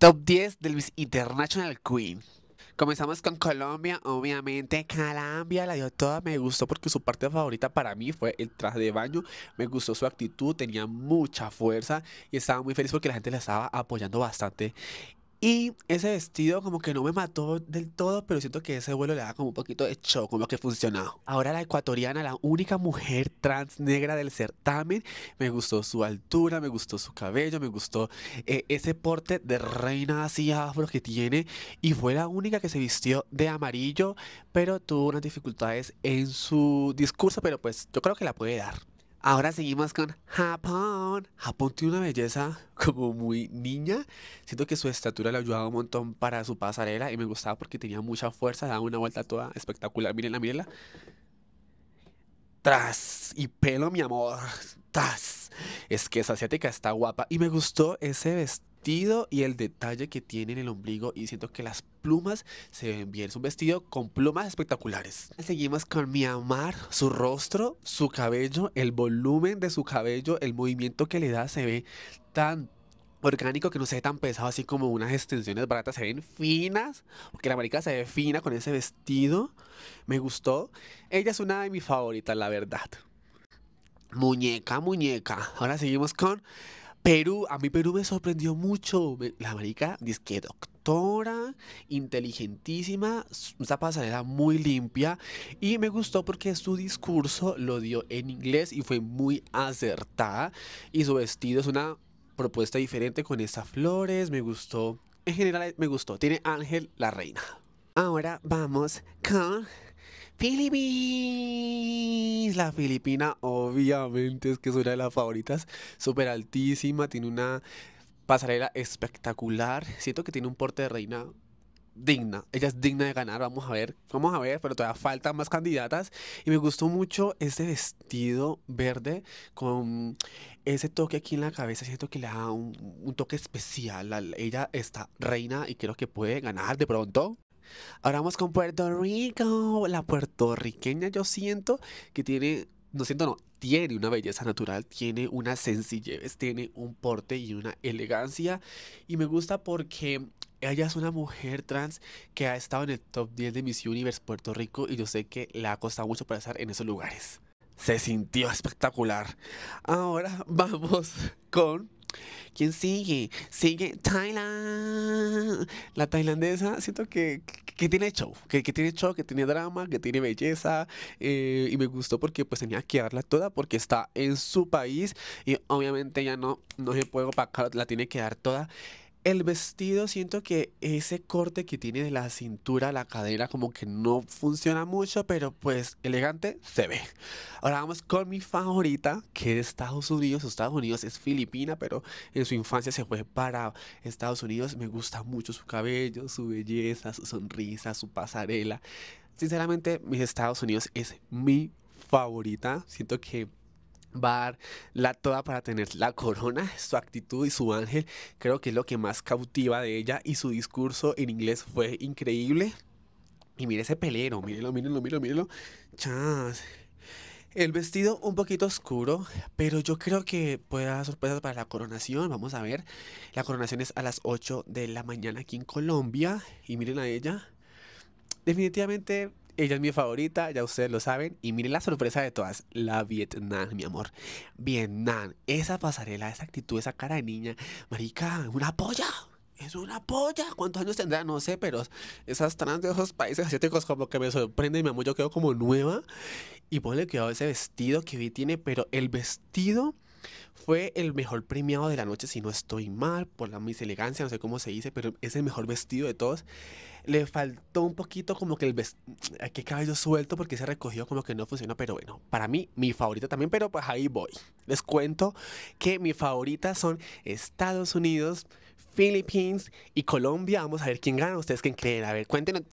Top 10 del Miss International Queen. Comenzamos con Colombia, obviamente. Colombia la dio toda. Me gustó porque su parte favorita para mí fue el traje de baño. Me gustó su actitud, tenía mucha fuerza y estaba muy feliz porque la gente la estaba apoyando bastante y ese vestido como que no me mató del todo, pero siento que ese vuelo le da como un poquito de show, como que funcionado. Ahora la ecuatoriana, la única mujer trans negra del certamen, me gustó su altura, me gustó su cabello, me gustó eh, ese porte de reina así afro que tiene y fue la única que se vistió de amarillo, pero tuvo unas dificultades en su discurso, pero pues yo creo que la puede dar. Ahora seguimos con Japón. Japón tiene una belleza como muy niña. Siento que su estatura le ayudaba un montón para su pasarela y me gustaba porque tenía mucha fuerza, daba una vuelta toda espectacular. Mírenla, mírenla. Tras y pelo, mi amor. Tras. Es que esa asiática está guapa y me gustó ese vestido y el detalle que tiene en el ombligo y siento que las plumas se ven bien. Es un vestido con plumas espectaculares. Seguimos con mi amar, su rostro, su cabello, el volumen de su cabello, el movimiento que le da se ve tan orgánico que no se ve tan pesado, así como unas extensiones baratas se ven finas, porque la marica se ve fina con ese vestido. Me gustó. Ella es una de mis favoritas, la verdad. Muñeca, muñeca. Ahora seguimos con Perú, a mí Perú me sorprendió mucho. La marica, que doctora, inteligentísima, esa pasarela muy limpia. Y me gustó porque su discurso lo dio en inglés y fue muy acertada. Y su vestido es una propuesta diferente con esas flores. Me gustó. En general, me gustó. Tiene Ángel la reina. Ahora vamos con Filipín la filipina, obviamente, es que es una de las favoritas, súper altísima, tiene una pasarela espectacular. Siento que tiene un porte de reina digna. Ella es digna de ganar. Vamos a ver, vamos a ver, pero todavía faltan más candidatas. Y me gustó mucho este vestido verde con ese toque aquí en la cabeza. Siento que le da un toque especial. ella está reina y creo que puede ganar de pronto. Ahora vamos con Puerto Rico. La puertorriqueña yo siento que tiene, no siento no, tiene una belleza natural, tiene una sencillez, tiene un porte y una elegancia. Y me gusta porque ella es una mujer trans que ha estado en el top 10 de Miss Universe Puerto Rico y yo sé que le ha costado mucho para estar en esos lugares. Se sintió espectacular. Ahora vamos con ¿Quién sigue? Sigue Thailand. La tailandesa, siento que, tiene show, que, que, tiene show, que tiene drama, que tiene belleza. Eh, y me gustó porque pues tenía que darla toda porque está en su país y obviamente ya no, no se puede opacar, la tiene que dar toda. El vestido, siento que ese corte que tiene de la cintura a la cadera como que no funciona mucho, pero pues elegante se ve. Ahora vamos con mi favorita, que es de Estados Unidos. Estados Unidos es filipina, pero en su infancia se fue para Estados Unidos. Me gusta mucho su cabello, su belleza, su sonrisa, su pasarela. Sinceramente, mis Estados Unidos es mi favorita. Siento que va a dar la toda para tener la corona, su actitud y su ángel, creo que es lo que más cautiva de ella y su discurso en inglés fue increíble. Y mire ese pelero, mírenlo, mírenlo, mírenlo, mírenlo. Chas. El vestido un poquito oscuro, pero yo creo que puede dar sorpresas para la coronación. Vamos a ver. La coronación es a las 8 de la mañana aquí en Colombia. Y miren a ella. Definitivamente ella es mi favorita, ya ustedes lo saben. Y miren la sorpresa de todas, la Vietnam, mi amor. Vietnam, esa pasarela, esa actitud, esa cara de niña. Marica, una polla. Es una polla. ¿Cuántos años tendrá? No sé, pero esas trans de esos países asiáticos como que me sorprenden, mi amor. Yo quedo como nueva. Y ponle cuidado ese vestido que vi tiene, pero el vestido fue el mejor premiado de la noche, si no estoy mal, por la mis elegancia, no sé cómo se dice, pero es el mejor vestido de todos. Le faltó un poquito como que el que cabello suelto porque se recogió como que no funciona, pero bueno, para mí mi favorita también, pero pues ahí voy. Les cuento que mi favorita son Estados Unidos, Philippines y Colombia. Vamos a ver quién gana. ¿Ustedes que creen? A ver, cuéntenos